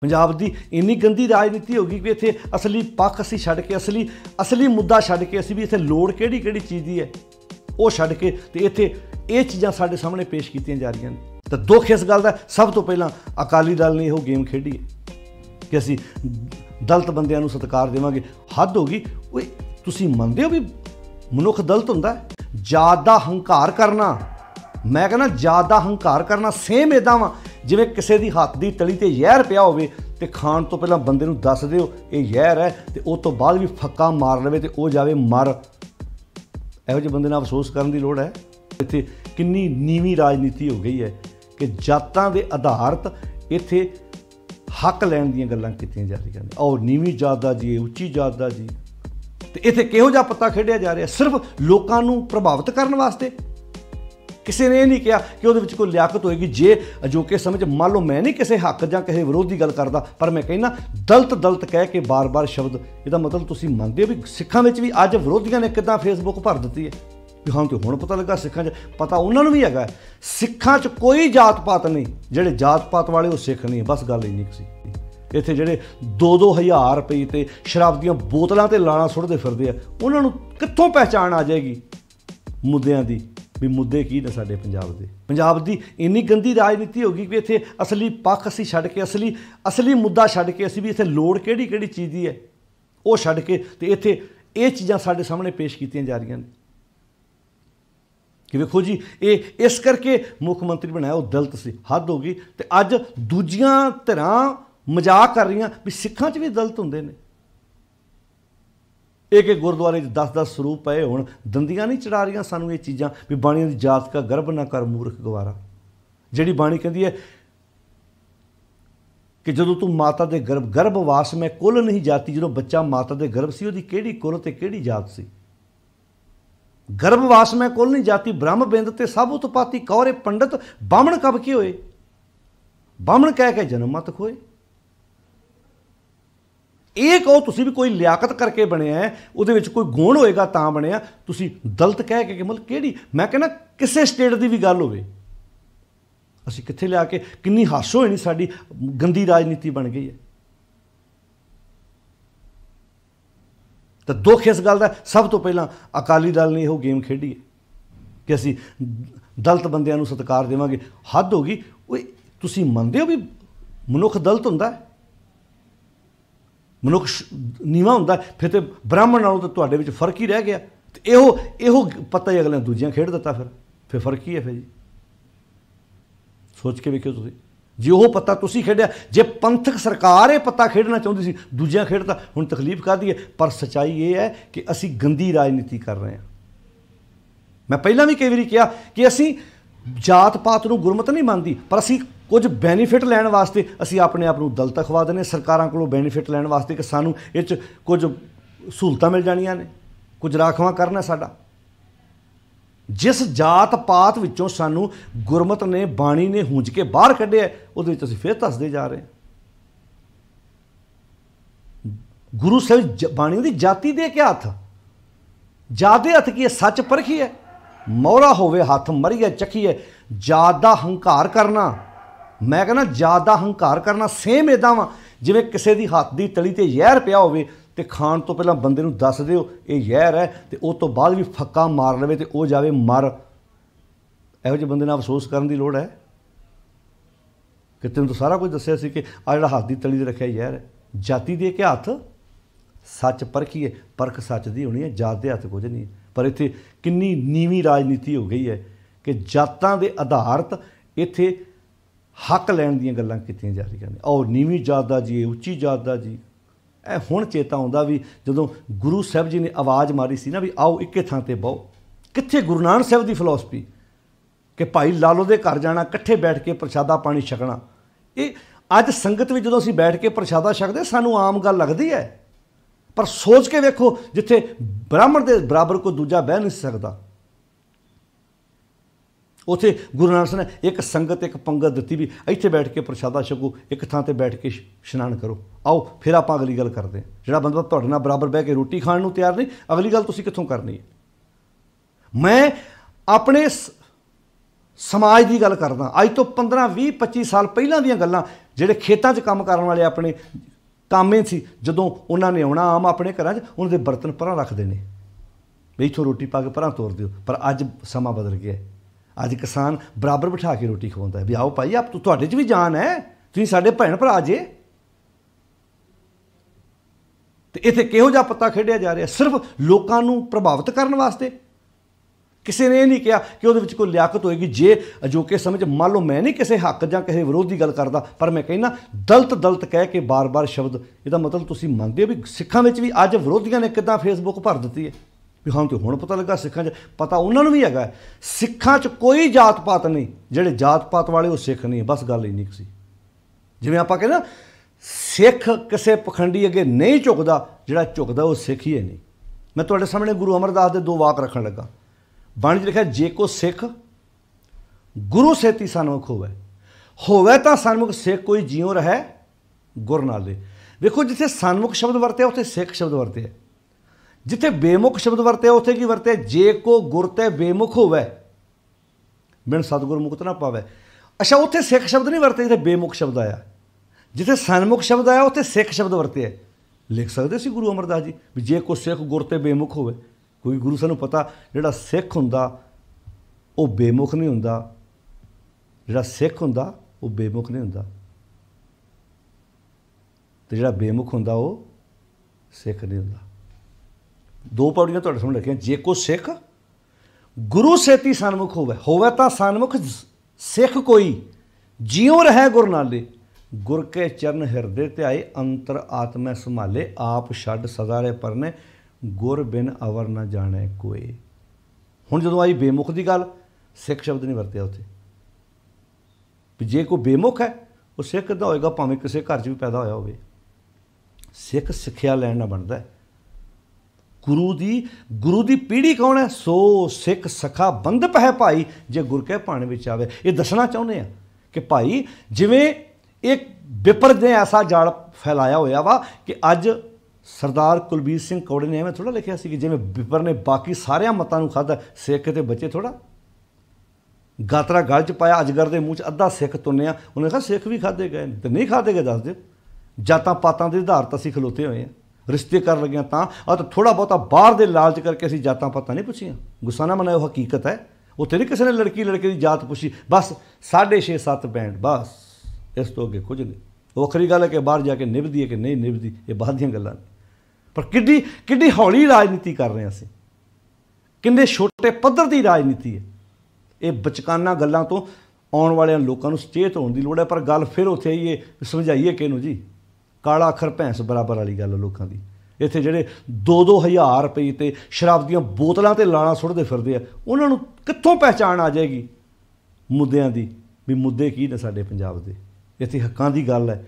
ਪੰਜਾਬ ਦੀ ਇੰਨੀ ਗੰਦੀ ਰਾਜਨੀਤੀ ਹੋ ਗਈ ਕਿ ਇੱਥੇ ਅਸਲੀ ਪੱਖ ਅਸੀਂ ਛੱਡ ਕੇ ਅਸਲੀ ਅਸਲੀ ਮੁੱਦਾ ਛੱਡ ਕੇ ਅਸੀਂ ਵੀ ਇੱਥੇ ਲੋੜ ਕਿਹੜੀ ਕਿਹੜੀ ਚੀਜ਼ ਦੀ ਹੈ ਉਹ ਛੱਡ ਕੇ ਤੇ ਇੱਥੇ ਇਹ ਚੀਜ਼ਾਂ ਸਾਡੇ ਸਾਹਮਣੇ ਪੇਸ਼ ਕੀਤੀਆਂ ਜਾ ਰਹੀਆਂ ਨੇ ਤਾਂ ਦੁੱਖ ਇਸ ਗੱਲ ਦਾ ਸਭ ਤੋਂ ਪਹਿਲਾਂ ਅਕਾਲੀ ਦਲ ਨੇ ਇਹੋ ਗੇਮ ਖੇਡੀ ਹੈ ਕਿ ਅਸੀਂ ਦਲਤ ਬੰਦਿਆਂ ਨੂੰ ਸਤਿਕਾਰ ਦੇਵਾਂਗੇ ਹੱਦ ਹੋ ਗਈ ਓਏ ਤੁਸੀਂ ਮੰਨਦੇ ਹੋ ਵੀ ਮਨੁੱਖ ਦਲਤ ਹੁੰਦਾ ਹੈ ਜਿਆਦਾ ਹੰਕਾਰ ਕਰਨਾ ਮੈਂ ਕਹਿੰਦਾ ਜਿਆਦਾ ਹੰਕਾਰ ਕਰਨਾ ਸੇਮ ਇਦਾਂ ਵਾ ਜਿਵੇਂ ਕਿਸੇ ਦੀ ਹੱਥ ਦੀ ਤਲੀ ਤੇ ਜ਼ਹਿਰ ਪਿਆ ਹੋਵੇ ਤੇ ਖਾਣ ਤੋਂ ਪਹਿਲਾਂ ਬੰਦੇ ਨੂੰ ਦੱਸ ਦਿਓ ਇਹ ਜ਼ਹਿਰ ਹੈ ਤੇ ਉਸ ਤੋਂ ਬਾਅਦ ਵੀ ਫੱਕਾ ਮਾਰ ਲਵੇ ਤੇ ਉਹ ਜਾਵੇ ਮਰ ਇਹੋ ਜਿਹੇ ਬੰਦੇ ਨਾਲ ਅਫਸੋਸ ਕਰਨ ਦੀ ਲੋੜ ਹੈ ਇੱਥੇ ਕਿੰਨੀ ਨੀਵੀਂ ਰਾਜਨੀਤੀ ਹੋ ਗਈ ਹੈ ਕਿ ਜਾਤਾਂ ਦੇ ਆਧਾਰਤ ਇੱਥੇ ਹੱਕ ਲੈਣ ਦੀਆਂ ਗੱਲਾਂ ਕੀਤੀਆਂ ਜਾ ਰਹੀਆਂ ਨੇ ਔਰ ਨੀਵੀਂ ਜਾਤ ਦਾ ਜੀ ਉੱਚੀ ਜਾਤ ਦਾ ਜੀ ਤੇ ਇੱਥੇ ਕਿਹੋ ਜਿਹਾ ਪੱਤਾ ਖੇਡਿਆ ਜਾ ਰਿਹਾ ਸਿਰਫ ਲੋਕਾਂ ਨੂੰ ਪ੍ਰਭਾਵਿਤ ਕਰਨ ਵਾਸਤੇ ਕਿਸੇ ਨੇ ਇਹ ਨਹੀਂ ਕਿਹਾ ਕਿ ਉਹਦੇ ਵਿੱਚ ਕੋਈ ਲਿਆਕਤ ਹੋਏਗੀ ਜੇ ਅਜੋਕੇ ਸਮਝ ਮੰਨ ਲਓ ਮੈਂ ਨਹੀਂ ਕਿਸੇ ਹੱਕ ਜਾਂ ਕਿਸੇ ਵਿਰੋਧ ਦੀ ਗੱਲ ਕਰਦਾ ਪਰ ਮੈਂ ਕਹਿੰਦਾ ਦਲਤ ਦਲਤ ਕਹਿ ਕੇ ਬਾਰ-ਬਾਰ ਸ਼ਬਦ ਇਹਦਾ ਮਤਲਬ ਤੁਸੀਂ ਮੰਨਦੇ ਹੋ ਵੀ ਸਿੱਖਾਂ ਵਿੱਚ ਵੀ ਅੱਜ ਵਿਰੋਧੀਆਂ ਨੇ ਕਿਦਾਂ ਫੇਸਬੁੱਕ ਭਰ ਦਿੱਤੀ ਹੈ ਕਿ ਹਾਂ ਤੇ ਹੁਣ ਪਤਾ ਲੱਗਾ ਸਿੱਖਾਂ 'ਚ ਪਤਾ ਉਹਨਾਂ ਨੂੰ ਵੀ ਹੈਗਾ ਸਿੱਖਾਂ 'ਚ ਕੋਈ ਜਾਤ ਪਾਤ ਨਹੀਂ ਜਿਹੜੇ ਜਾਤ ਪਾਤ ਵਾਲੇ ਉਹ ਸਿੱਖ ਨਹੀਂ ਬਸ ਗੱਲ ਇੰਨੀ ਸੀ ਇੱਥੇ ਜਿਹੜੇ 2-2000 ਰੁਪਏ ਤੇ ਸ਼ਰਾਬ ਦੀਆਂ ਬੋਤਲਾਂ ਤੇ ਲਾਣਾ ਸੁੱਟਦੇ ਫਿਰਦੇ ਆ ਉਹਨਾਂ ਨੂੰ ਕਿੱਥੋਂ ਪਹਿਚਾਣ ਆ ਜਾਏਗੀ ਮੁੱਦਿਆਂ ਦੀ ਵੀ ਮੁੱਦੇ ਕੀ ਨੇ ਸਾਡੇ ਪੰਜਾਬ ਦੇ ਪੰਜਾਬ ਦੀ ਇੰਨੀ ਗੰਦੀ ਰਾਜਨੀਤੀ ਹੋ ਗਈ ਕਿ ਇੱਥੇ ਅਸਲੀ ਪੱਖ ਅਸੀਂ ਛੱਡ ਕੇ ਅਸਲੀ ਅਸਲੀ ਮੁੱਦਾ ਛੱਡ ਕੇ ਅਸੀਂ ਵੀ ਇੱਥੇ ਲੋੜ ਕਿਹੜੀ ਕਿਹੜੀ ਚੀਜ਼ ਦੀ ਹੈ ਉਹ ਛੱਡ ਕੇ ਤੇ ਇੱਥੇ ਇਹ ਚੀਜ਼ਾਂ ਸਾਡੇ ਸਾਹਮਣੇ ਪੇਸ਼ ਕੀਤੀਆਂ ਜਾ ਰਹੀਆਂ ਨੇ ਕਿ ਵੇਖੋ ਜੀ ਇਹ ਇਸ ਕਰਕੇ ਮੁੱਖ ਮੰਤਰੀ ਬਣਾਇਆ ਉਹ ਦਲਤ ਸੀ ਹੱਦ ਹੋ ਗਈ ਤੇ ਅੱਜ ਦੂਜੀਆਂ ਧਿਰਾਂ ਮਜ਼ਾਕ ਕਰ ਰਹੀਆਂ ਵੀ ਸਿੱਖਾਂ 'ਚ ਵੀ ਦਲਤ ਹੁੰਦੇ ਨੇ ਇੱਕ ਇੱਕ ਗੁਰਦੁਆਰੇ 'ਚ 10-10 ਸਰੂਪ ਪਏ ਹੁਣ ਦੰਦੀਆਂ ਨਹੀਂ ਚੜਾ ਰਹੀਆਂ ਸਾਨੂੰ ਇਹ ਚੀਜ਼ਾਂ ਵੀ ਬਾਣੀਆਂ ਦੀ ਜਾਤ ਦਾ ਗਰਭ ਨਾ ਕਰ ਮੂਰਖ ਗਵਾਰਾ ਜਿਹੜੀ ਬਾਣੀ ਕਹਿੰਦੀ ਹੈ ਕਿ ਜਦੋਂ ਤੂੰ ਮਾਤਾ ਦੇ ਗਰਭ ਗਰਭਵਾਸ ਮੈਂ ਕੁੱਲ ਨਹੀਂ ਜਾਤੀ ਜਦੋਂ ਬੱਚਾ ਮਾਤਾ ਦੇ ਗਰਭ ਸੀ ਉਹਦੀ ਕਿਹੜੀ ਕੁੱਲ ਤੇ ਕਿਹੜੀ ਜਾਤ ਸੀ ਗਰਭਵਾਸ ਮੈਂ ਕੁੱਲ ਨਹੀਂ ਜਾਤੀ ਬ੍ਰਹਮ ਬਿੰਦ ਤੇ ਸਭ ਉਤਪਾਤੀ ਕੌਰੇ ਪੰਡਤ ਬਾਹਮਣ ਕਬ ਕੀ ਹੋਏ ਬਾਹਮਣ ਕਹਿ ਕੇ ਜਨਮ ਮਤ ਖੋਏ ਇਹ ਕਹੋ ਤੁਸੀਂ ਵੀ ਕੋਈ ਲਿਆਕਤ ਕਰਕੇ ਬਣਿਆ ਹੈ ਉਹਦੇ ਵਿੱਚ ਕੋਈ ਗੁਣ ਹੋਏਗਾ ਤਾਂ ਬਣਿਆ ਤੁਸੀਂ ਦਲਤ ਕਹਿ ਕੇ ਕਿ ਮਤਲਬ ਕਿਹੜੀ ਮੈਂ ਕਹਿੰਦਾ ਕਿਸੇ ਸਟੇਟ ਦੀ ਵੀ ਗੱਲ ਹੋਵੇ ਅਸੀਂ ਕਿੱਥੇ ਲਿਆ ਕੇ ਕਿੰਨੀ ਹਾਸੋ ਹੋਣੀ ਸਾਡੀ ਗੰਦੀ ਰਾਜਨੀਤੀ ਬਣ ਗਈ ਹੈ ਤਾਂ ਦੁੱਖ ਇਸ ਗੱਲ ਦਾ ਸਭ ਤੋਂ ਪਹਿਲਾਂ ਅਕਾਲੀ ਦਲ ਨੇ ਇਹੋ ਗੇਮ ਖੇਡੀ ਹੈ ਕਿ ਅਸੀਂ ਦਲਤ ਬੰਦਿਆਂ ਨੂੰ ਸਤਿਕਾਰ ਦੇਵਾਂਗੇ ਹੱਦ ਹੋ ਗਈ ਓਏ ਤੁਸੀਂ ਮੰਨਦੇ ਹੋ ਵੀ ਮਨੁੱਖ ਦਲਤ ਹੁੰਦਾ ਹੈ ਮਨੁੱਖ ਨੀਵਾ ਹੁੰਦਾ ਫਿਰ ਤੇ ਬ੍ਰਾਹਮਣ ਨਾਲੋਂ ਤਾਂ ਤੁਹਾਡੇ ਵਿੱਚ ਫਰਕ ਹੀ ਰਹਿ ਗਿਆ ਤੇ ਇਹੋ ਇਹੋ ਪਤਾ ਹੀ ਅਗਲੇ ਦੂਜਿਆਂ ਖੇਡ ਦਿੱਤਾ ਫਿਰ ਫਿਰ ਫਰਕ ਹੀ ਹੈ ਫਿਰ ਜੀ ਸੋਚ ਕੇ ਵੇਖਿਓ ਤੁਸੀਂ ਜੇ ਉਹ ਪਤਾ ਤੁਸੀਂ ਖੇਡਿਆ ਜੇ ਪੰਥਕ ਸਰਕਾਰ ਇਹ ਪਤਾ ਖੇਡਣਾ ਚਾਹੁੰਦੀ ਸੀ ਦੂਜਿਆਂ ਖੇਡਦਾ ਹੁਣ ਤਕਲੀਫ ਕਰਦੀ ਹੈ ਪਰ ਸਚਾਈ ਇਹ ਹੈ ਕਿ ਅਸੀਂ ਗੰਦੀ ਰਾਜਨੀਤੀ ਕਰ ਰਹੇ ਹਾਂ ਮੈਂ ਪਹਿਲਾਂ ਵੀ ਕਈ ਵਾਰੀ ਕਿਹਾ ਕਿ ਅਸੀਂ ਜਾਤ ਪਾਤ ਨੂੰ ਗੁਰਮਤ ਨਹੀਂ ਮੰਨਦੀ ਪਰ ਅਸੀਂ ਕੁਝ ਬੈਨੀਫਿਟ ਲੈਣ ਵਾਸਤੇ ਅਸੀਂ ਆਪਣੇ ਆਪ ਨੂੰ ਦਲਤ ਖਵਾ ਦਨੇ ਸਰਕਾਰਾਂ ਕੋਲੋਂ ਬੈਨੀਫਿਟ ਲੈਣ ਵਾਸਤੇ ਕਿ ਸਾਨੂੰ ਇਹ ਚ ਕੁਝ ਸਹੂਲਤਾਂ ਮਿਲ ਜਾਣੀਆਂ ਨੇ ਕੁਝ ਰਾਖਵਾਂ ਕਰਨਾ ਸਾਡਾ ਜਿਸ ਜਾਤ ਪਾਤ ਵਿੱਚੋਂ ਸਾਨੂੰ ਗੁਰਮਤ ਨੇ ਬਾਣੀ ਨੇ ਹੁੰਜ ਕੇ ਬਾਹਰ ਕੱਢਿਆ ਉਹਦੇ ਵਿੱਚ ਅਸੀਂ ਫੇਰ ਦੱਸਦੇ ਜਾ ਰਹੇ ਗੁਰੂ ਸਾਹਿਬ ਬਾਣੀ ਦੀ ਜਾਤੀ ਦੇ ਕੇ ਹੱਥ ਜਾਦੇ ਹੱਥ ਕੀ ਸੱਚ ਪਰਖੀ ਹੈ ਮੌਰਾ ਹੋਵੇ ਹੱਥ ਮਰੀਏ ਚਖੀਏ ਜਾਦਾ ਹੰਕਾਰ ਕਰਨਾ ਮੈਂ ਕਹਿੰਦਾ ਜਿਆਦਾ ਹੰਕਾਰ ਕਰਨਾ ਸੇਮ ਇਦਾਂ ਵਾ ਜਿਵੇਂ ਕਿਸੇ ਦੀ ਹੱਥ ਦੀ ਤਲੀ ਤੇ ਜ਼ਹਿਰ ਪਿਆ ਹੋਵੇ ਤੇ ਖਾਣ ਤੋਂ ਪਹਿਲਾਂ ਬੰਦੇ ਨੂੰ ਦੱਸ ਦਿਓ ਇਹ ਜ਼ਹਿਰ ਹੈ ਤੇ ਉਸ ਤੋਂ ਬਾਅਦ ਵੀ ਫੱਕਾ ਮਾਰ ਲਵੇ ਤੇ ਉਹ ਜਾਵੇ ਮਰ ਇਹੋ ਜਿਹੇ ਬੰਦੇ ਨਾਲ ਅਫਸੋਸ ਕਰਨ ਦੀ ਲੋੜ ਹੈ ਕਿ ਤੈਨੂੰ ਤਾਂ ਸਾਰਾ ਕੁਝ ਦੱਸਿਆ ਸੀ ਕਿ ਆ ਜਿਹੜਾ ਹੱਥ ਦੀ ਤਲੀ ਤੇ ਰੱਖਿਆ ਜ਼ਹਿਰ ਹੈ ਜਾਤੀ ਦੇ ਕੇ ਹੱਥ ਸੱਚ ਪਰਖੀਏ ਪਰਖ ਸੱਚ ਦੀ ਹੋਣੀ ਹੈ ਜਾਤ ਦੇ ਹੱਥ ਕੁਝ ਨਹੀਂ ਪਰ ਇੱਥੇ ਕਿੰਨੀ ਨੀਵੀਂ ਰਾਜਨੀਤੀ ਹੋ ਗਈ ਹੈ ਕਿ ਜਾਤਾਂ ਦੇ ਆਧਾਰਤ ਇੱਥੇ ਹੱਕ ਲੈਣ ਦੀਆਂ ਗੱਲਾਂ ਕੀਤੀਆਂ ਜਾ ਰਹੀਆਂ ਨੇ ਔਰ ਨੀਵੀਂ ਜਾਤ ਦਾ ਜੀ ਉੱਚੀ ਜਾਤ ਦਾ ਜੀ ਇਹ ਹੁਣ ਚੇਤਾ ਆਉਂਦਾ ਵੀ ਜਦੋਂ ਗੁਰੂ ਸਾਹਿਬ ਜੀ ਨੇ ਆਵਾਜ਼ ਮਾਰੀ ਸੀ ਨਾ ਵੀ ਆਓ ਇੱਕੇ ਥਾਂ ਤੇ ਬਹੋ ਕਿੱਥੇ ਗੁਰੂ ਨਾਨਕ ਸਾਹਿਬ ਦੀ ਫਿਲਾਸਫੀ ਕਿ ਭਾਈ ਲਾਲੋ ਦੇ ਘਰ ਜਾਣਾ ਇਕੱਠੇ ਬੈਠ ਕੇ ਪ੍ਰਸ਼ਾਦਾ ਪਾਣੀ ਛਕਣਾ ਇਹ ਅੱਜ ਸੰਗਤ ਵਿੱਚ ਜਦੋਂ ਅਸੀਂ ਬੈਠ ਕੇ ਪ੍ਰਸ਼ਾਦਾ ਛਕਦੇ ਸਾਨੂੰ ਆਮ ਗੱਲ ਲੱਗਦੀ ਹੈ ਪਰ ਸੋਚ ਕੇ ਵੇਖੋ ਜਿੱਥੇ ਬ੍ਰਾਹਮਣ ਦੇ ਬਰਾਬਰ ਕੋਈ ਦੂਜਾ ਬਹਿ ਨਹੀਂ ਸਕਦਾ ਉਥੇ ਗੁਰੂ ਨਾਨਕ ਨੇ ਇੱਕ ਸੰਗਤ ਇੱਕ ਪੰਗਤ ਦਿੱਤੀ ਵੀ ਇੱਥੇ ਬੈਠ ਕੇ ਪ੍ਰਸ਼ਾਦਾ ਛਕੋ ਇੱਕ ਥਾਂ ਤੇ ਬੈਠ ਕੇ ਇਸ਼ਨਾਨ ਕਰੋ ਆਓ ਫਿਰ ਆਪਾਂ ਅਗਲੀ ਗੱਲ ਕਰਦੇ ਹਾਂ ਜਿਹੜਾ ਬੰਦਾ ਤੁਹਾਡੇ ਨਾਲ ਬਰਾਬਰ ਬਹਿ ਕੇ ਰੋਟੀ ਖਾਣ ਨੂੰ ਤਿਆਰ ਨਹੀਂ ਅਗਲੀ ਗੱਲ ਤੁਸੀਂ ਕਿੱਥੋਂ ਕਰਨੀ ਹੈ ਮੈਂ ਆਪਣੇ ਸਮਾਜ ਦੀ ਗੱਲ ਕਰਦਾ ਅੱਜ ਤੋਂ 15 20 25 ਸਾਲ ਪਹਿਲਾਂ ਦੀਆਂ ਗੱਲਾਂ ਜਿਹੜੇ ਖੇਤਾਂ 'ਚ ਕੰਮ ਕਰਨ ਵਾਲੇ ਆਪਣੇ ਕਾਮੇ ਸੀ ਜਦੋਂ ਉਹਨਾਂ ਨੇ ਆਉਣਾ ਆਮ ਆਪਣੇ ਘਰਾਂ 'ਚ ਉਹਨਾਂ ਦੇ ਬਰਤਨ ਪਰਾਂ ਰੱਖਦੇ ਨੇ ਵੀ ਇਥੋਂ ਰੋਟੀ ਪਾ ਕੇ ਪਰਾਂ ਤੋਰ ਦਿਓ ਪਰ ਅੱਜ ਸਮਾਂ ਬਦਲ ਗਿਆ ਅੱਜ ਕਿਸਾਨ ਬਰਾਬਰ ਬਿਠਾ ਕੇ ਰੋਟੀ ਖਵਾਉਂਦਾ ਹੈ ਵੀ ਆਓ ਭਾਈ ਆਪ ਤੁਹਾਡੇ 'ਚ ਵੀ ਜਾਨ ਹੈ ਤੁਸੀਂ ਸਾਡੇ ਭੈਣ ਭਰਾ ਜੇ ਤੇ ਇਥੇ ਕਿਹੋ ਜਿਹਾ ਪੱਤਾ ਖੇਡਿਆ ਜਾ ਰਿਹਾ ਸਿਰਫ ਲੋਕਾਂ ਨੂੰ ਪ੍ਰਭਾਵਿਤ ਕਰਨ ਵਾਸਤੇ ਕਿਸੇ ਨੇ ਇਹ ਨਹੀਂ ਕਿਹਾ ਕਿ ਉਹਦੇ ਵਿੱਚ ਕੋਈ ਲਿਆਕਤ ਹੋਏਗੀ ਜੇ ਅਜੋਕੇ ਸਮਝ ਮੰਨ ਲਓ ਮੈਂ ਨਹੀਂ ਕਿਸੇ ਹੱਕ ਜਾਂ ਕਿਸੇ ਵਿਰੋਧ ਦੀ ਗੱਲ ਕਰਦਾ ਪਰ ਮੈਂ ਕਹਿੰਦਾ ਦਲਤ ਦਲਤ ਕਹਿ ਕੇ ਬਾਰ-ਬਾਰ ਸ਼ਬਦ ਇਹਦਾ ਮਤਲਬ ਤੁਸੀਂ ਮੰਨਦੇ ਹੋ ਵੀ ਸਿੱਖਾਂ ਵਿੱਚ ਵੀ ਅੱਜ ਵਿਰੋਧੀਆਂ ਨੇ ਕਿਦਾਂ ਫੇਸਬੁੱਕ ਭਰ ਦਿੱਤੀ ਹੈ ਵੀ ਹਾਂ ਤੇ ਹੁਣ ਪਤਾ ਲੱਗਾ ਸਿੱਖਾਂ 'ਚ ਪਤਾ ਉਹਨਾਂ ਨੂੰ ਵੀ ਹੈਗਾ ਸਿੱਖਾਂ 'ਚ ਕੋਈ ਜਾਤ ਪਾਤ ਨਹੀਂ ਜਿਹੜੇ ਜਾਤ ਪਾਤ ਵਾਲੇ ਉਹ ਸਿੱਖ ਨਹੀਂ ਬਸ ਗੱਲ ਇੰਨੀ ਸੀ ਜਿਵੇਂ ਆਪਾਂ ਕਹਿੰਦੇ ਸਿੱਖ ਕਿਸੇ ਪਖੰਡੀ ਅੱਗੇ ਨਹੀਂ ਝੁਕਦਾ ਜਿਹੜਾ ਝੁਕਦਾ ਉਹ ਸਿੱਖ ਹੀ ਹੈ ਨਹੀਂ ਮੈਂ ਤੁਹਾਡੇ ਸਾਹਮਣੇ ਗੁਰੂ ਅਮਰਦਾਸ ਦੇ ਦੋ ਵਾਕ ਰੱਖਣ ਲੱਗਾ ਬਾਣੀ 'ਚ ਲਿਖਿਆ ਜੇ ਕੋ ਸਿੱਖ ਗੁਰੂ ਸੇਤੀ ਸਨਮੁਖ ਹੋਵੇ ਹੋਵੇ ਤਾਂ ਸਨਮੁਖ ਸਿੱਖ ਕੋਈ ਜਿਉ ਰਹੇ ਗੁਰ ਨਾਲੇ ਵੇਖੋ ਜਿੱਥੇ ਸਨਮੁਖ ਸ਼ਬਦ ਵਰਤਿਆ ਉੱਥੇ ਸਿੱਖ ਸ਼ਬਦ ਵਰਤਿਆ ਜਿੱਥੇ ਬੇਮੁਖ ਸ਼ਬਦ ਵਰਤਿਆ ਉੱਥੇ ਕੀ ਵਰਤਿਆ ਜੇ ਕੋ ਗੁਰ ਤੇ ਬੇਮੁਖ ਹੋਵੇ ਬਿਨ ਸਤਗੁਰ ਮੁਕਤ ਨਾ ਪਾਵੇ ਅੱਛਾ ਉੱਥੇ ਸਿੱਖ ਸ਼ਬਦ ਨਹੀਂ ਵਰਤੇ ਜਿੱਥੇ ਬੇਮੁਖ ਸ਼ਬਦ ਆਇਆ ਜਿੱਥੇ ਸਨਮੁਖ ਸ਼ਬਦ ਆਇਆ ਉੱਥੇ ਸਿੱਖ ਸ਼ਬਦ ਵਰਤਿਆ ਲਿਖ ਸਕਦੇ ਸੀ ਗੁਰੂ ਅਮਰਦਾਸ ਜੀ ਵੀ ਜੇ ਕੋ ਸਿੱਖ ਗੁਰ ਤੇ ਬੇਮੁਖ ਹੋਵੇ ਕੋਈ ਗੁਰੂ ਸਾਨੂੰ ਪਤਾ ਜਿਹੜਾ ਸਿੱਖ ਹੁੰਦਾ ਉਹ ਬੇਮੁਖ ਨਹੀਂ ਹੁੰਦਾ ਜਿਹੜਾ ਸਿੱਖ ਹੁੰਦਾ ਉਹ ਬੇਮੁਖ ਨਹੀਂ ਹੁੰਦਾ ਤੇ ਜਿਹੜਾ ਬੇਮੁਖ ਹੁੰਦਾ ਉਹ ਸਿੱਖ ਨਹੀਂ ਹੁੰਦਾ ਦੋ ਪੌੜੀਆਂ ਤੁਹਾਡੇ ਸਾਹਮਣੇ ਰੱਖੀਆਂ ਜੇ ਕੋ ਸਿੱਖ ਗੁਰੂ ਸੇਤੀ ਸਨਮੁਖ ਹੋਵੇ ਹੋਵੇ ਤਾਂ ਸਨਮੁਖ ਸਿੱਖ ਕੋਈ ਜਿਉ ਰਹੇ ਗੁਰ ਨਾਲੇ ਗੁਰ ਕੇ ਚਰਨ ਹਿਰਦੇ ਤੇ ਆਏ ਅੰਤਰ ਆਤਮੈ ਸੰਭਾਲੇ ਆਪ ਛੱਡ ਸਦਾ ਰੇ ਪਰਨੇ ਗੁਰ ਬਿਨ ਅਵਰ ਨਾ ਜਾਣੇ ਕੋਈ ਹੁਣ ਜਦੋਂ ਆਈ ਬੇਮੁਖ ਦੀ ਗੱਲ ਸਿੱਖ ਸ਼ਬਦ ਨਹੀਂ ਵਰਤਿਆ ਉੱਥੇ ਵੀ ਜੇ ਕੋ ਬੇਮੁਖ ਹੈ ਉਹ ਸਿੱਖ ਤਾਂ ਹੋਏਗਾ ਭਾਵੇਂ ਕਿਸੇ ਘਰ 'ਚ ਵੀ ਪੈਦਾ ਹੋਇਆ ਹੋਵੇ ਸਿੱਖ ਸਿੱਖਿਆ ਲੈਣ ਨਾਲ ਬਣਦਾ ਹੈ ਗੁਰੂ ਦੀ ਗੁਰੂ ਦੀ ਪੀੜੀ ਕੌਣ ਹੈ ਸੋ ਸਿੱਖ ਸਖਾ ਬੰਧਪ ਹੈ ਭਾਈ ਜੇ ਗੁਰ ਕੇ ਭਾਣ ਵਿੱਚ ਆਵੇ ਇਹ ਦੱਸਣਾ ਚਾਹੁੰਦੇ ਆ ਕਿ ਭਾਈ ਜਿਵੇਂ ਇੱਕ ਵਿਪਰ ਨੇ ਐਸਾ ਜਾਲ ਫੈਲਾਇਆ ਹੋਇਆ ਵਾ ਕਿ ਅੱਜ ਸਰਦਾਰ ਕੁਲਬੀਰ ਸਿੰਘ ਕੌੜੇ ਨੇ ਐਵੇਂ ਥੋੜਾ ਲਿਖਿਆ ਸੀ ਕਿ ਜਿਵੇਂ ਵਿਪਰ ਨੇ ਬਾਕੀ ਸਾਰਿਆਂ ਮਤਾਂ ਨੂੰ ਖਾਦਾ ਸਿੱਖ ਤੇ ਬੱਚੇ ਥੋੜਾ ਗਾਤਰਾ ਗਲ ਚ ਪਾਇਆ ਅਜਗਰ ਦੇ ਮੂੰਹ ਚ ਅੱਧਾ ਸਿੱਖ ਤੁੰਨਿਆ ਉਹਨੇ ਕਿਹਾ ਸਿੱਖ ਵੀ ਖਾਦੇ ਗਏ ਤੇ ਨਹੀਂ ਖਾਦੇ ਗਏ ਦੱਸ ਦਿਓ ਜਾਤਾਂ ਪਾਤਾਂ ਦੇ ਆਧਾਰ ਤੇ ਅਸੀਂ ਖਲੋਤੇ ਹੋਏ ਆ ਰਿਸ਼ਤੇ ਕਰ ਲਗਿਆ ਤਾਂ ਆ ਤਾਂ ਥੋੜਾ ਬਹੁਤਾ ਬਾਹਰ ਦੇ ਲਾਲਚ ਕਰਕੇ ਅਸੀਂ ਜਾਤਾਂ ਪਤਾ ਨਹੀਂ ਪੁੱਛੀਆਂ ਗੁੱਸਾ ਨਾ ਮਨਾਇਓ ਹਕੀਕਤ ਹੈ ਉਹ ਤੇਰੇ ਕਿਸੇ ਨੇ ਲੜਕੀ ਲੜਕੇ ਦੀ ਜਾਤ ਪੁੱਛੀ ਬਸ 6.5 7 ਬੈਂਡ ਬਸ ਇਸ ਤੋਂ ਅੱਗੇ ਕੁਝ ਨਹੀਂ ਵੱਖਰੀ ਗੱਲ ਹੈ ਕਿ ਬਾਹਰ ਜਾ ਕੇ ਨਿਭਦੀ ਹੈ ਕਿ ਨਹੀਂ ਨਿਭਦੀ ਇਹ ਬਾਹਰ ਦੀਆਂ ਗੱਲਾਂ ਨੇ ਪਰ ਕਿੱਡੀ ਕਿੱਡੀ ਹੌਲੀ ਰਾਜਨੀਤੀ ਕਰ ਰਹੇ ਅਸੀਂ ਕਿੰਨੇ ਛੋਟੇ ਪੱਧਰ ਦੀ ਰਾਜਨੀਤੀ ਹੈ ਇਹ ਬਚਕਾਨਾ ਗੱਲਾਂ ਤੋਂ ਆਉਣ ਵਾਲਿਆਂ ਲੋਕਾਂ ਨੂੰ ਸਚੇਤ ਹੋਣ ਦੀ ਲੋੜ ਹੈ ਪਰ ਗੱਲ ਫਿਰ ਉੱਥੇ ਹੀ ਇਹ ਸਮਝਾਈਏ ਕਿਹਨੂੰ ਜੀ ਕਾਲਾ ਅੱਖਰ ਭੈਂਸ ਬਰਾਬਰ ਵਾਲੀ ਗੱਲ ਲੋਕਾਂ ਦੀ ਇੱਥੇ ਜਿਹੜੇ 2-2000 ਰੁਪਏ ਤੇ ਸ਼ਰਾਬ ਦੀਆਂ ਬੋਤਲਾਂ ਤੇ ਲਾਣਾ ਸੁੱਟਦੇ ਫਿਰਦੇ ਆ ਉਹਨਾਂ ਨੂੰ ਕਿੱਥੋਂ ਪਹਿਚਾਣ ਆ ਜਾਏਗੀ ਮੁੱਦਿਆਂ ਦੀ ਵੀ ਮੁੱਦੇ ਕੀ ਨੇ ਸਾਡੇ ਪੰਜਾਬ ਦੇ ਇੱਥੇ ਹੱਕਾਂ ਦੀ ਗੱਲ ਹੈ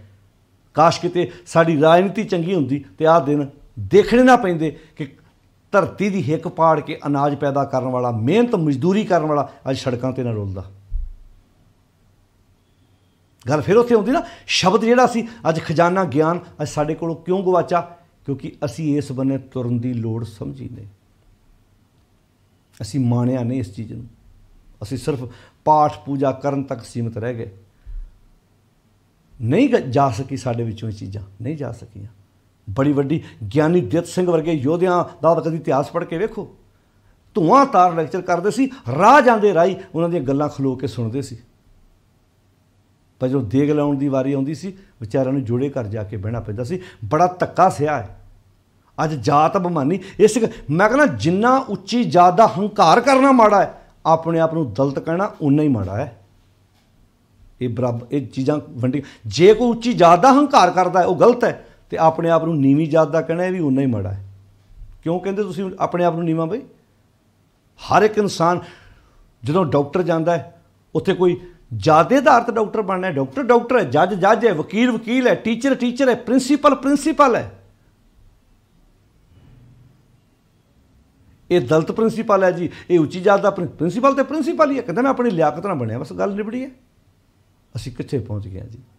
ਕਾਸ਼ ਕਿਤੇ ਸਾਡੀ ਰਾਜਨੀਤੀ ਚੰਗੀ ਹੁੰਦੀ ਤੇ ਆਹ ਦਿਨ ਦੇਖਣੇ ਨਾ ਪੈਂਦੇ ਕਿ ਧਰਤੀ ਦੀ ਹਿੱਕ ਪਾੜ ਕੇ ਅਨਾਜ ਪੈਦਾ ਕਰਨ ਵਾਲਾ ਮਿਹਨਤ ਮਜ਼ਦੂਰੀ ਕਰਨ ਵਾਲਾ ਅੱਜ ਸੜਕਾਂ ਤੇ ਨਾ ਰੋਲਦਾ ਗੱਲ ਫਿਰ ਉੱਥੇ ਆਉਂਦੀ ਨਾ ਸ਼ਬਦ ਜਿਹੜਾ ਸੀ ਅੱਜ ਖਜ਼ਾਨਾ ਗਿਆਨ ਅੱਜ ਸਾਡੇ ਕੋਲੋਂ ਕਿਉਂ ਗਵਾਚਾ ਕਿਉਂਕਿ ਅਸੀਂ ਇਸ ਬੰਨੇ ਤੁਰਨ ਦੀ ਲੋੜ ਸਮਝੀ ਨਹੀਂ ਅਸੀਂ ਮਾਣਿਆ ਨਹੀਂ ਇਸ ਚੀਜ਼ ਨੂੰ ਅਸੀਂ ਸਿਰਫ ਪਾਠ ਪੂਜਾ ਕਰਨ ਤੱਕ ਸੀਮਤ ਰਹਿ ਗਏ ਨਹੀਂ ਜਾ ਸਕੀ ਸਾਡੇ ਵਿੱਚੋਂ ਇਹ ਚੀਜ਼ਾਂ ਨਹੀਂ ਜਾ ਸਕੀਆਂ ਬੜੀ ਵੱਡੀ ਗਿਆਨੀ ਦਿੱਤ ਸਿੰਘ ਵਰਗੇ ਯੋਧਿਆਂ ਦਾ ਕਦੀ ਇਤਿਹਾਸ ਪੜ੍ਹ ਕੇ ਵੇਖੋ ਧੂਆਂ ਤਾਰ ਲੈਕਚਰ ਕਰਦੇ ਸੀ ਰਾਹ ਜਾਂਦੇ ਰਾਈ ਉਹਨਾਂ ਦੀਆਂ ਗੱਲਾਂ ਖਲੋ ਕੇ ਸੁਣਦੇ ਸੀ ਪਰ ਜਦੋਂ ਦੇਗ ਲਾਉਣ ਦੀ ਵਾਰੀ ਆਉਂਦੀ ਸੀ ਵਿਚਾਰਿਆਂ ਨੂੰ ਜੋੜੇ ਕਰ ਜਾ ਕੇ ਬਹਿਣਾ ਪੈਂਦਾ ਸੀ ਬੜਾ ਧੱਕਾ ਸਿਆ ਹੈ ਅੱਜ ਜਾਤ ਬਮਾਨੀ ਇਸ ਮੈਂ ਕਹਿੰਦਾ ਜਿੰਨਾ ਉੱਚੀ ਜਾਤ ਦਾ ਹੰਕਾਰ ਕਰਨਾ ਮਾੜਾ ਹੈ ਆਪਣੇ ਆਪ ਨੂੰ ਦਲਤ ਕਹਿਣਾ ਉਨਾ ਹੀ ਮਾੜਾ ਹੈ ਇਹ ਬਰਬ ਇਹ ਚੀਜ਼ਾਂ ਵੰਡੀ ਜੇ ਕੋਈ ਉੱਚੀ ਜਾਤ ਦਾ ਹੰਕਾਰ ਕਰਦਾ ਹੈ ਉਹ ਗਲਤ ਹੈ ਤੇ ਆਪਣੇ ਆਪ ਨੂੰ ਨੀਵੀਂ ਜਾਤ ਦਾ ਕਹਿਣਾ ਵੀ ਉਨਾ ਹੀ ਮਾੜਾ ਹੈ ਕਿਉਂ ਕਹਿੰਦੇ ਤੁਸੀਂ ਆਪਣੇ ਆਪ ਨੂੰ ਨੀਵਾ ਬਈ ਹਰ ਇੱਕ ਇਨਸਾਨ ਜਦੋਂ ਡਾਕਟਰ ਜਾਂਦਾ ਹੈ ਉੱਥੇ ਕੋਈ ਜਾਦੇਦਾਰਤ ਡਾਕਟਰ ਬਣਨਾ ਡਾਕਟਰ ਡਾਕਟਰ ਹੈ ਜੱਜ ਜੱਜ ਹੈ ਵਕੀਲ ਵਕੀਲ ਹੈ ਟੀਚਰ ਟੀਚਰ ਹੈ ਪ੍ਰਿੰਸੀਪਲ ਪ੍ਰਿੰਸੀਪਲ ਹੈ ਇਹ ਦਲਤ ਪ੍ਰਿੰਸੀਪਲ ਹੈ ਜੀ ਇਹ ਉੱਚੀ ਜਾਤ ਦਾ ਪ੍ਰਿੰਸੀਪਲ ਤੇ ਪ੍ਰਿੰਸੀਪਲ ਹੀ ਹੈ ਕਹਿੰਦਾ ਮੈਂ ਆਪਣੀ ਲਿਆਕਤ ਨਾਲ ਬਣਿਆ ਬਸ ਗੱਲ ਨਿਬੜੀ ਹੈ ਅਸੀਂ ਕਿੱਥੇ ਪਹੁੰਚ ਗਏ ਜੀ